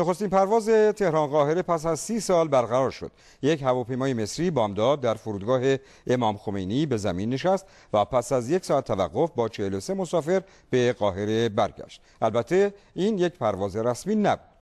نخستین پرواز تهران قاهره پس از سی سال برقرار شد یک هواپیمای مصری بامداد در فرودگاه امام خمینی به زمین نشست و پس از یک ساعت توقف با 43 مسافر به قاهره برگشت البته این یک پرواز رسمی نبود